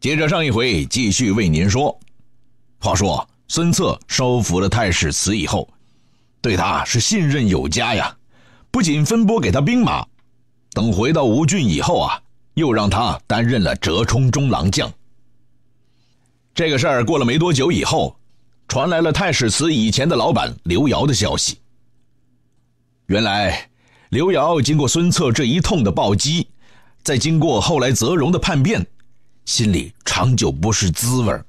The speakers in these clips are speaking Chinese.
接着上一回，继续为您说。话说孙策收服了太史慈以后，对他是信任有加呀，不仅分拨给他兵马，等回到吴郡以后啊，又让他担任了折冲中郎将。这个事儿过了没多久以后，传来了太史慈以前的老板刘繇的消息。原来，刘瑶经过孙策这一通的暴击，再经过后来泽荣的叛变。心里长久不是滋味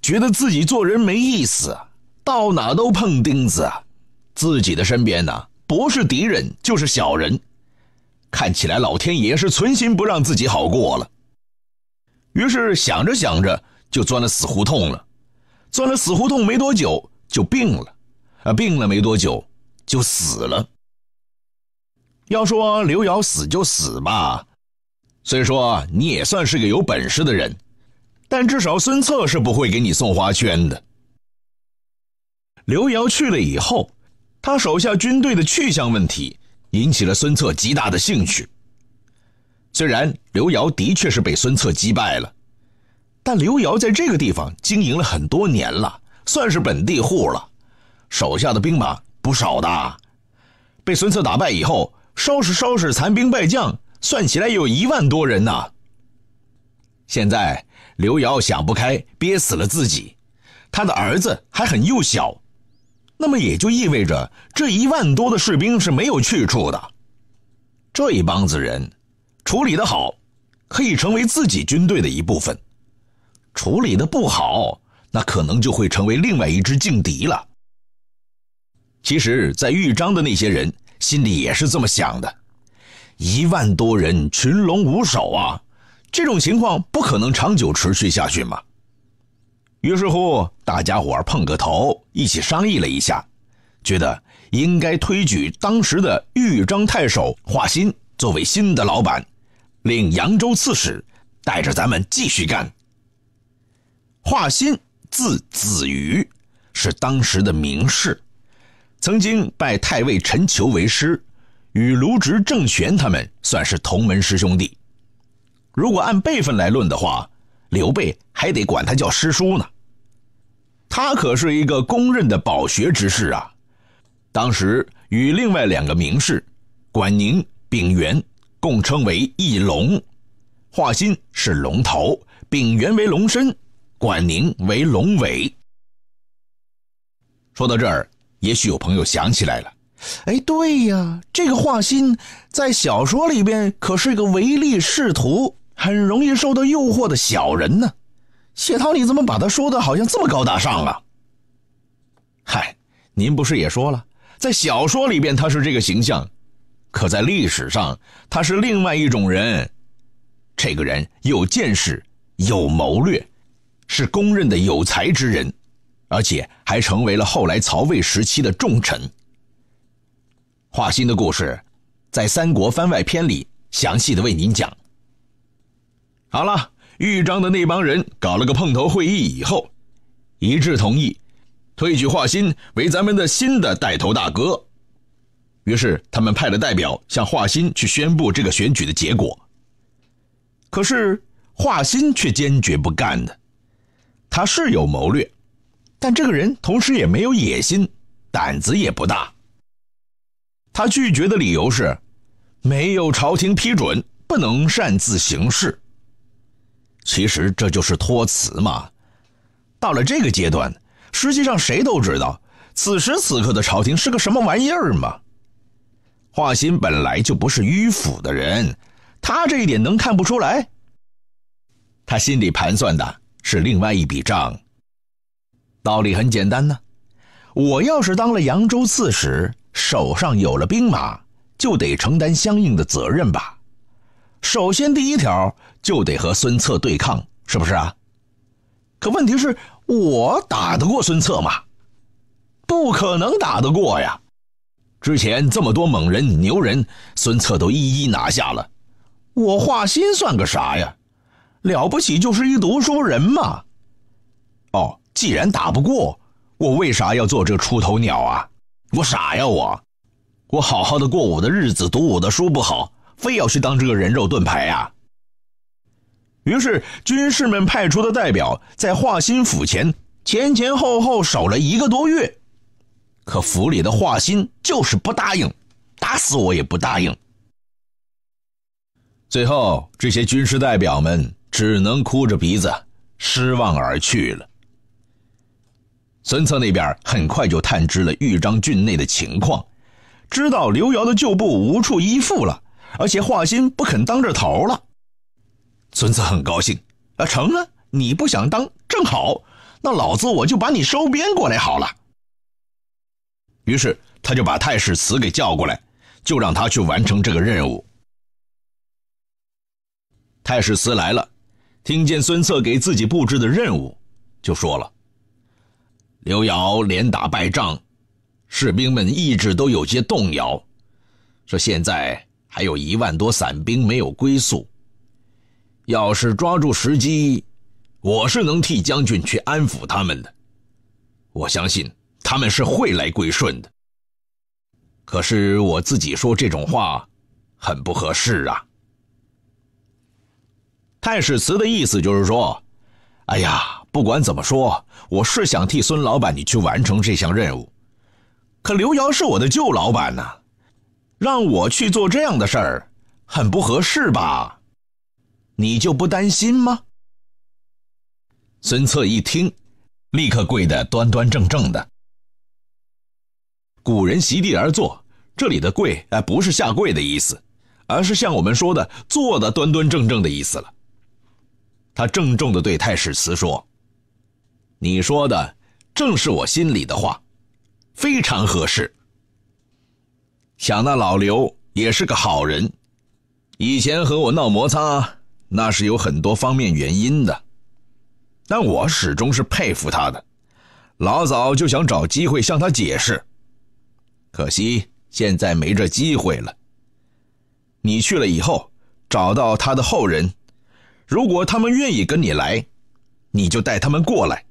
觉得自己做人没意思，到哪都碰钉子，自己的身边呢不是敌人就是小人，看起来老天爷是存心不让自己好过了。于是想着想着就钻了死胡同了，钻了死胡同没多久就病了，啊，病了没多久就死了。要说刘瑶死就死吧。虽说你也算是个有本事的人，但至少孙策是不会给你送花圈的。刘瑶去了以后，他手下军队的去向问题引起了孙策极大的兴趣。虽然刘瑶的确是被孙策击败了，但刘瑶在这个地方经营了很多年了，算是本地户了，手下的兵马不少的。被孙策打败以后，收拾收拾残兵败将。算起来有一万多人呢。现在刘瑶想不开，憋死了自己，他的儿子还很幼小，那么也就意味着这一万多的士兵是没有去处的。这一帮子人，处理的好，可以成为自己军队的一部分；处理的不好，那可能就会成为另外一支劲敌了。其实，在豫章的那些人心里也是这么想的。一万多人群龙无首啊，这种情况不可能长久持续下去嘛。于是乎，大家伙儿碰个头，一起商议了一下，觉得应该推举当时的豫章太守华歆作为新的老板，令扬州刺史带着咱们继续干。华歆字子瑜，是当时的名士，曾经拜太尉陈求为师。与卢植、郑玄他们算是同门师兄弟，如果按辈分来论的话，刘备还得管他叫师叔呢。他可是一个公认的饱学之士啊，当时与另外两个名士，管宁、秉元共称为一龙，华歆是龙头，秉元为龙身，管宁为龙尾。说到这儿，也许有朋友想起来了。哎，对呀，这个华歆在小说里边可是一个唯利是图、很容易受到诱惑的小人呢。谢涛，你怎么把他说的好像这么高大上啊？嗨，您不是也说了，在小说里边他是这个形象，可在历史上他是另外一种人。这个人有见识，有谋略，是公认的有才之人，而且还成为了后来曹魏时期的重臣。华歆的故事，在《三国番外篇》里详细的为您讲。好了，豫章的那帮人搞了个碰头会议以后，一致同意推举华歆为咱们的新的带头大哥。于是他们派了代表向华歆去宣布这个选举的结果。可是华歆却坚决不干的。他是有谋略，但这个人同时也没有野心，胆子也不大。他拒绝的理由是，没有朝廷批准，不能擅自行事。其实这就是托辞嘛。到了这个阶段，实际上谁都知道，此时此刻的朝廷是个什么玩意儿嘛。华歆本来就不是迂腐的人，他这一点能看不出来？他心里盘算的是另外一笔账。道理很简单呢，我要是当了扬州刺史。手上有了兵马，就得承担相应的责任吧。首先，第一条就得和孙策对抗，是不是啊？可问题是我打得过孙策吗？不可能打得过呀！之前这么多猛人、牛人，孙策都一一拿下了，我华歆算个啥呀？了不起就是一读书人嘛。哦，既然打不过，我为啥要做这出头鸟啊？我傻呀，我，我好好的过我的日子，读我的书不好，非要去当这个人肉盾牌呀。于是，军士们派出的代表在华歆府前前前后后守了一个多月，可府里的华歆就是不答应，打死我也不答应。最后，这些军事代表们只能哭着鼻子失望而去了。孙策那边很快就探知了豫章郡内的情况，知道刘繇的旧部无处依附了，而且华歆不肯当这头了。孙策很高兴，啊，成啊，你不想当，正好，那老子我就把你收编过来好了。于是他就把太史慈给叫过来，就让他去完成这个任务。太史慈来了，听见孙策给自己布置的任务，就说了。刘瑶连打败仗，士兵们意志都有些动摇。说现在还有一万多散兵没有归宿，要是抓住时机，我是能替将军去安抚他们的。我相信他们是会来归顺的。可是我自己说这种话，很不合适啊。太史慈的意思就是说，哎呀。不管怎么说，我是想替孙老板你去完成这项任务，可刘瑶是我的旧老板呐，让我去做这样的事儿，很不合适吧？你就不担心吗？孙策一听，立刻跪得端端正正的。古人席地而坐，这里的“跪”哎，不是下跪的意思，而是像我们说的“坐”的端端正正的意思了。他郑重地对太史慈说。你说的正是我心里的话，非常合适。想那老刘也是个好人，以前和我闹摩擦，那是有很多方面原因的，但我始终是佩服他的。老早就想找机会向他解释，可惜现在没这机会了。你去了以后，找到他的后人，如果他们愿意跟你来，你就带他们过来。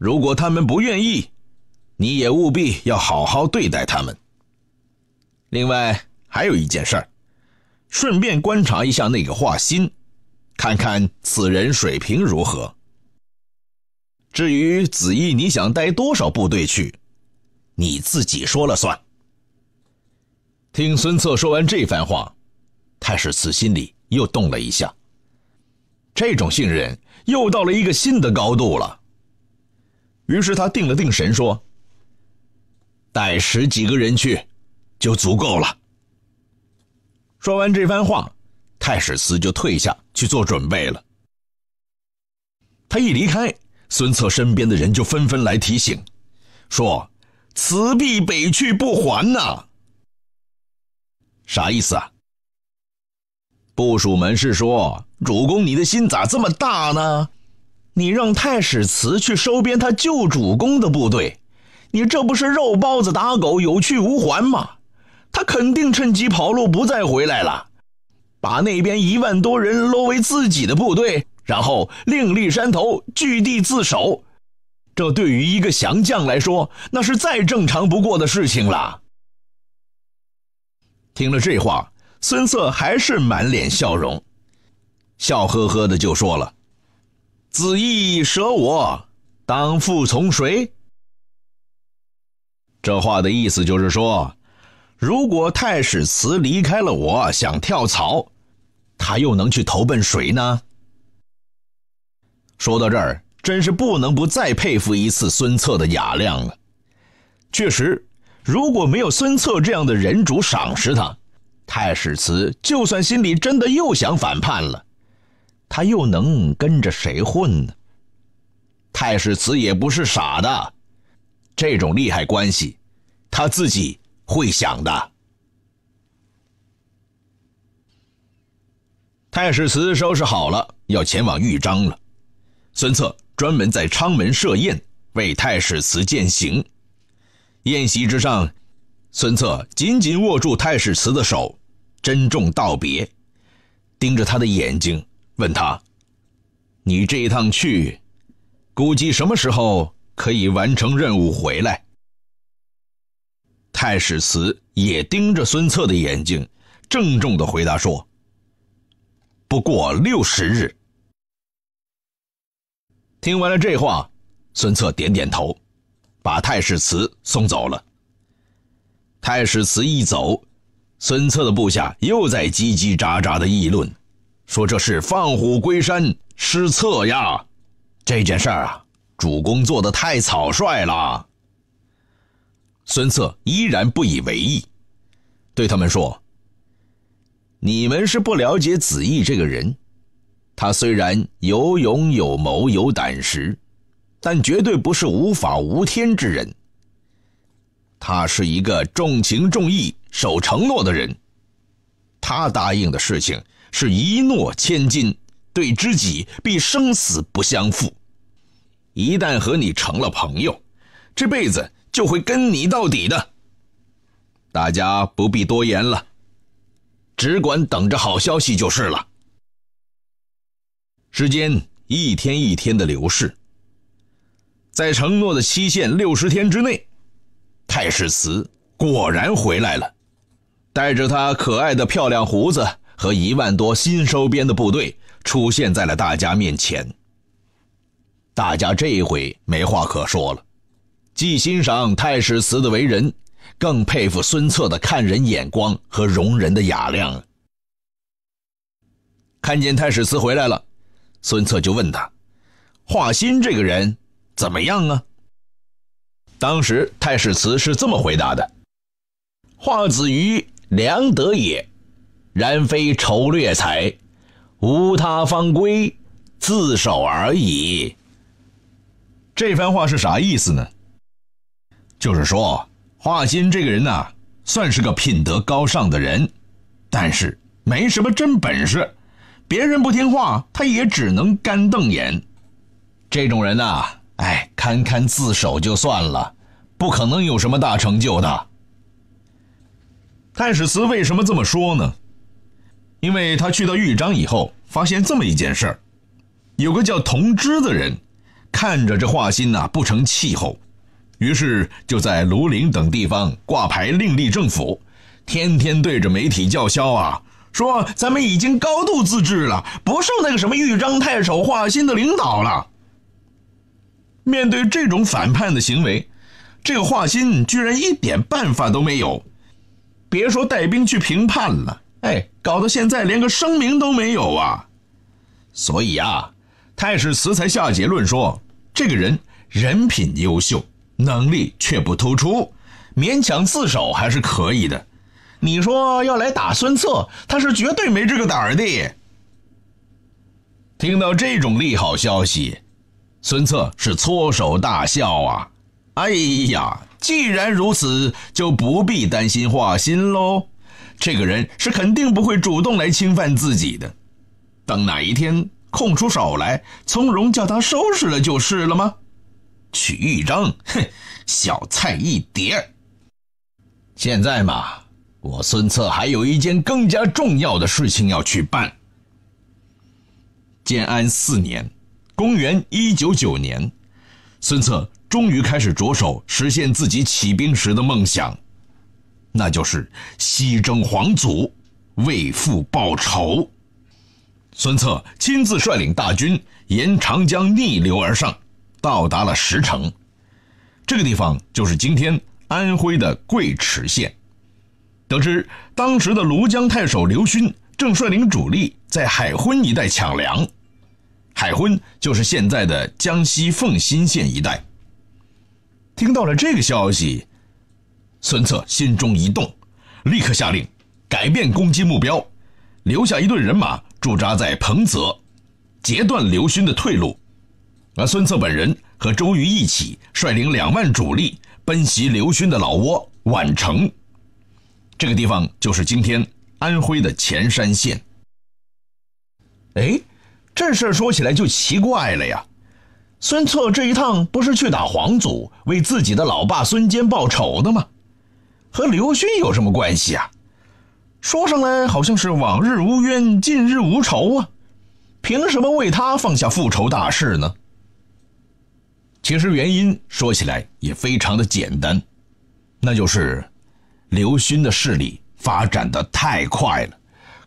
如果他们不愿意，你也务必要好好对待他们。另外还有一件事儿，顺便观察一下那个画心，看看此人水平如何。至于子义，你想带多少部队去，你自己说了算。听孙策说完这番话，太史慈心里又动了一下，这种信任又到了一个新的高度了。于是他定了定神，说：“带十几个人去，就足够了。”说完这番话，太史慈就退下去做准备了。他一离开，孙策身边的人就纷纷来提醒，说：“辞必北去不还呐？啥意思啊？”部署们是说：“主公，你的心咋这么大呢？”你让太史慈去收编他旧主公的部队，你这不是肉包子打狗有去无还吗？他肯定趁机跑路，不再回来了，把那边一万多人捞为自己的部队，然后另立山头据地自守。这对于一个降将来说，那是再正常不过的事情了。听了这话，孙策还是满脸笑容，笑呵呵的就说了。子义舍我，当复从谁？这话的意思就是说，如果太史慈离开了，我想跳槽，他又能去投奔谁呢？说到这儿，真是不能不再佩服一次孙策的雅量了。确实，如果没有孙策这样的人主赏识他，太史慈就算心里真的又想反叛了。他又能跟着谁混呢？太史慈也不是傻的，这种利害关系，他自己会想的。太史慈收拾好了，要前往豫章了。孙策专门在昌门设宴，为太史慈饯行。宴席之上，孙策紧紧握住太史慈的手，珍重道别，盯着他的眼睛。问他：“你这一趟去，估计什么时候可以完成任务回来？”太史慈也盯着孙策的眼睛，郑重的回答说：“不过六十日。”听完了这话，孙策点点头，把太史慈送走了。太史慈一走，孙策的部下又在叽叽喳喳的议论。说这是放虎归山失策呀，这件事儿啊，主公做的太草率了。孙策依然不以为意，对他们说：“你们是不了解子义这个人，他虽然有勇有谋有胆识，但绝对不是无法无天之人。他是一个重情重义、守承诺的人。”他答应的事情是一诺千金，对知己必生死不相负。一旦和你成了朋友，这辈子就会跟你到底的。大家不必多言了，只管等着好消息就是了。时间一天一天的流逝，在承诺的期限六十天之内，太史慈果然回来了。带着他可爱的漂亮胡子和一万多新收编的部队，出现在了大家面前。大家这一回没话可说了，既欣赏太史慈的为人，更佩服孙策的看人眼光和容人的雅量。看见太史慈回来了，孙策就问他：“华歆这个人怎么样啊？”当时太史慈是这么回答的：“华子鱼。”良德也，然非仇略才，无他方规，自首而已。这番话是啥意思呢？就是说，华歆这个人呐，算是个品德高尚的人，但是没什么真本事，别人不听话，他也只能干瞪眼。这种人呐，哎，堪堪自首就算了，不可能有什么大成就的。太史慈为什么这么说呢？因为他去到豫章以后，发现这么一件事儿：有个叫童知的人，看着这画心呐不成气候，于是就在庐陵等地方挂牌另立政府，天天对着媒体叫嚣啊，说咱们已经高度自治了，不受那个什么豫章太守画心的领导了。面对这种反叛的行为，这个画心居然一点办法都没有。别说带兵去平叛了，哎，搞到现在连个声明都没有啊！所以啊，太史慈才下结论说，这个人人品优秀，能力却不突出，勉强自首还是可以的。你说要来打孙策，他是绝对没这个胆儿的。听到这种利好消息，孙策是搓手大笑啊！哎呀！既然如此，就不必担心画心喽。这个人是肯定不会主动来侵犯自己的。等哪一天空出手来，从容叫他收拾了就是了吗？取一章，哼，小菜一碟。现在嘛，我孙策还有一件更加重要的事情要去办。建安四年，公元一九九年，孙策。终于开始着手实现自己起兵时的梦想，那就是西征皇祖，为父报仇。孙策亲自率领大军沿长江逆流而上，到达了石城，这个地方就是今天安徽的贵池县。得知当时的庐江太守刘勋正率领主力在海昏一带抢粮，海昏就是现在的江西奉新县一带。听到了这个消息，孙策心中一动，立刻下令改变攻击目标，留下一队人马驻扎在彭泽，截断刘勋的退路。而孙策本人和周瑜一起率领两万主力奔袭刘勋的老窝宛城，这个地方就是今天安徽的潜山县。哎，这事儿说起来就奇怪了呀。孙策这一趟不是去打皇祖，为自己的老爸孙坚报仇的吗？和刘勋有什么关系啊？说上来好像是往日无冤，近日无仇啊，凭什么为他放下复仇大事呢？其实原因说起来也非常的简单，那就是刘勋的势力发展的太快了，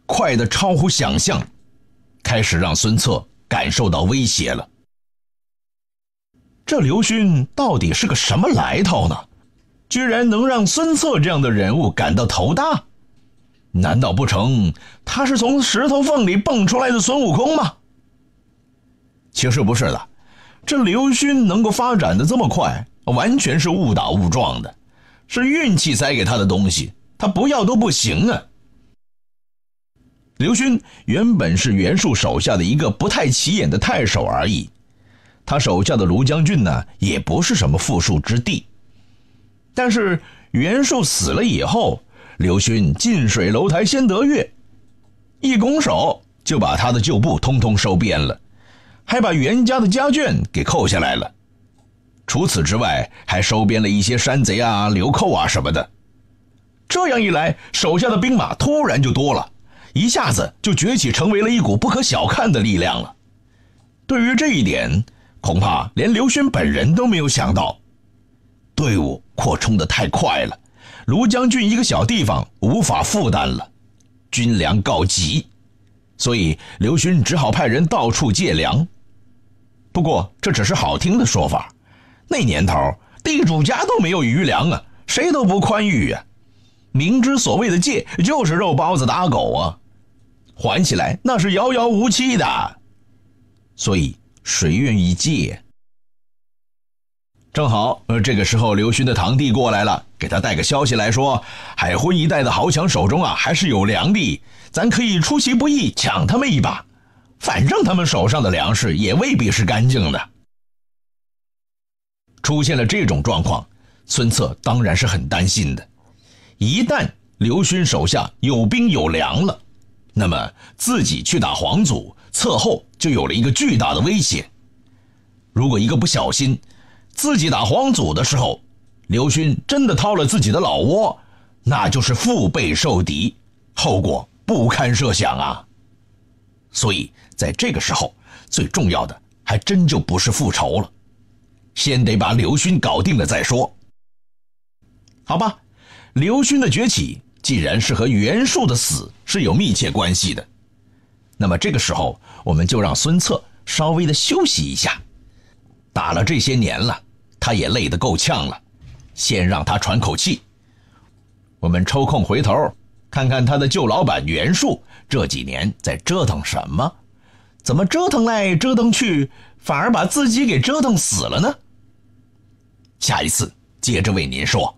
快的超乎想象，开始让孙策感受到威胁了。这刘勋到底是个什么来头呢？居然能让孙策这样的人物感到头大？难道不成他是从石头缝里蹦出来的孙悟空吗？其实不是的，这刘勋能够发展的这么快，完全是误打误撞的，是运气塞给他的东西，他不要都不行啊。刘勋原本是袁术手下的一个不太起眼的太守而已。他手下的卢将军呢，也不是什么富庶之地，但是袁术死了以后，刘勋近水楼台先得月，一拱手就把他的旧部通通收编了，还把袁家的家眷给扣下来了。除此之外，还收编了一些山贼啊、流寇啊什么的。这样一来，手下的兵马突然就多了，一下子就崛起成为了一股不可小看的力量了。对于这一点，恐怕连刘勋本人都没有想到，队伍扩充的太快了，卢将军一个小地方无法负担了，军粮告急，所以刘勋只好派人到处借粮。不过这只是好听的说法，那年头地主家都没有余粮啊，谁都不宽裕啊。明知所谓的借就是肉包子打狗啊，还起来那是遥遥无期的，所以。谁愿意借？正好，呃，这个时候刘勋的堂弟过来了，给他带个消息来说，海昏一带的豪强手中啊还是有粮的，咱可以出其不意抢他们一把，反正他们手上的粮食也未必是干净的。出现了这种状况，孙策当然是很担心的，一旦刘勋手下有兵有粮了，那么自己去打皇祖。侧后就有了一个巨大的威胁。如果一个不小心，自己打皇祖的时候，刘勋真的掏了自己的老窝，那就是腹背受敌，后果不堪设想啊！所以在这个时候，最重要的还真就不是复仇了，先得把刘勋搞定了再说。好吧，刘勋的崛起，既然是和袁术的死是有密切关系的。那么这个时候，我们就让孙策稍微的休息一下，打了这些年了，他也累得够呛了，先让他喘口气。我们抽空回头看看他的旧老板袁术这几年在折腾什么，怎么折腾来折腾去，反而把自己给折腾死了呢？下一次接着为您说。